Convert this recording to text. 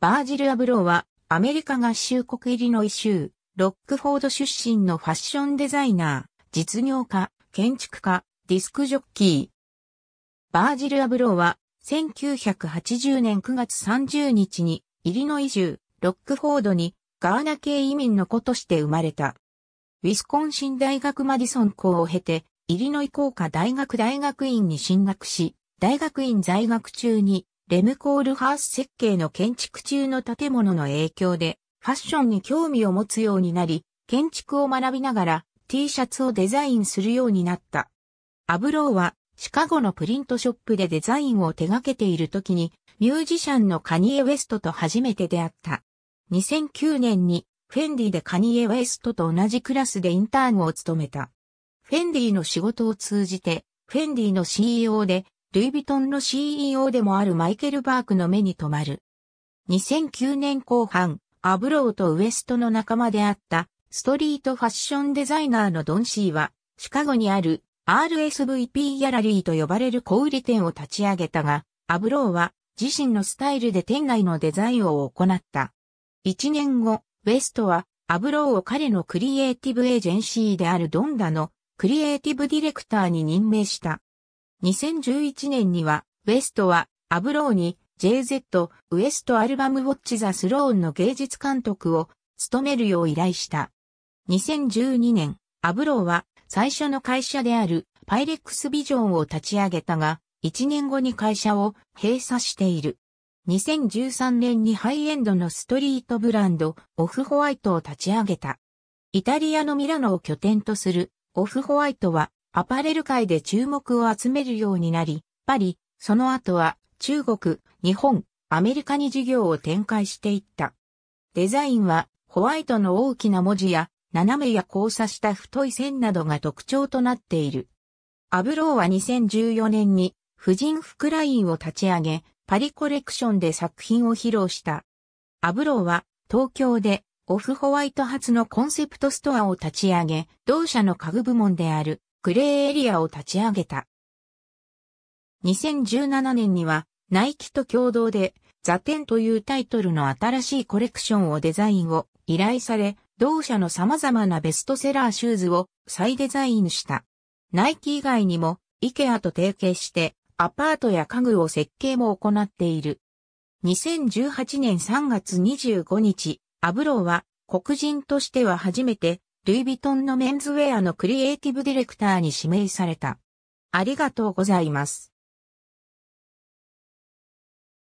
バージル・アブローは、アメリカ合衆国イリノイ州、ロックフォード出身のファッションデザイナー、実業家、建築家、ディスクジョッキー。バージル・アブローは、1980年9月30日に、イリノイ州、ロックフォードに、ガーナ系移民の子として生まれた。ウィスコンシン大学マディソン校を経て、イリノイ工科大学大学院に進学し、大学院在学中にレムコールハース設計の建築中の建物の影響で、ファッションに興味を持つようになり、建築を学びながら T シャツをデザインするようになった。アブローはシカゴのプリントショップでデザインを手掛けている時にミュージシャンのカニエ・ウェストと初めて出会った。2009年にフェンディでカニエ・ウェストと同じクラスでインターンを務めた。フェンディの仕事を通じてフェンディの CEO でルイ・ヴィトンの CEO でもあるマイケル・バークの目に留まる。2009年後半、アブローとウエストの仲間であったストリートファッションデザイナーのドン・シーは、シカゴにある RSVP ギャラリーと呼ばれる小売店を立ち上げたが、アブローは自身のスタイルで店内のデザインを行った。1年後、ウエストはアブローを彼のクリエイティブエージェンシーであるドンダのクリエイティブディレクターに任命した。2011年には、ウェストは、アブローに、JZ、ウエストアルバムウォッチザスローンの芸術監督を、務めるよう依頼した。2012年、アブローは、最初の会社である、パイレックスビジョンを立ち上げたが、1年後に会社を閉鎖している。2013年にハイエンドのストリートブランド、オフホワイトを立ち上げた。イタリアのミラノを拠点とする、オフホワイトは、アパレル界で注目を集めるようになり、パリ、その後は中国、日本、アメリカに事業を展開していった。デザインはホワイトの大きな文字や斜めや交差した太い線などが特徴となっている。アブローは2014年に婦人服ラインを立ち上げ、パリコレクションで作品を披露した。アブローは東京でオフホワイト発のコンセプトストアを立ち上げ、同社の家具部門であるグレーエリアを立ち上げた。2017年には、ナイキと共同で、ザテンというタイトルの新しいコレクションをデザインを依頼され、同社の様々なベストセラーシューズを再デザインした。ナイキ以外にも、イケアと提携して、アパートや家具を設計も行っている。2018年3月25日、アブローは黒人としては初めてルイ・ヴィトンのメンズウェアのクリエイティブディレクターに指名された。ありがとうございます。